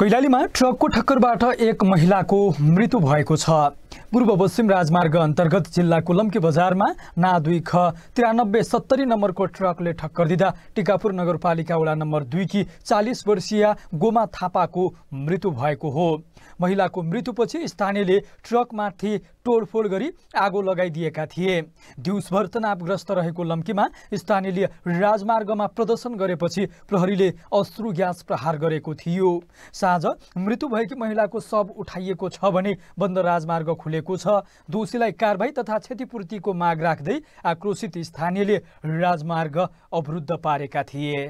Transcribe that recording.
कैलालीमा ट्रकको ठक्करबाट एक महिलाको मृत्यु भएको छ पूर्व पश्चिम राजमार्ग अन्तर्गत जिल्ला लम्की बजारमा ना दुई ख त्रियानब्बे सत्तरी नम्बरको ट्रकले ठक्कर दिँदा टिकापुर नगरपालिका वडा नम्बर दुईकी चालिस वर्षीय गोमा थापाको मृत्यु भएको हो महिलाको मृत्युपछि स्थानीयले ट्रकमाथि तोडफोड गरी आगो लगाइदिएका थिए दिउँसभर तनावग्रस्त रहेको लम्कीमा स्थानीयले राजमार्गमा प्रदर्शन गरेपछि प्रहरीले अश्रु ग्यास प्रहार गरेको थियो साँझ मृत्यु भएकी महिलाको शव उठाइएको छ भने बन्द राजमार्ग खुलेको छ दोषीलाई कारवाही तथा क्षतिपूर्तिको माग राख्दै आक्रोशित स्थानीयले राजमार्ग अवरुद्ध पारेका थिए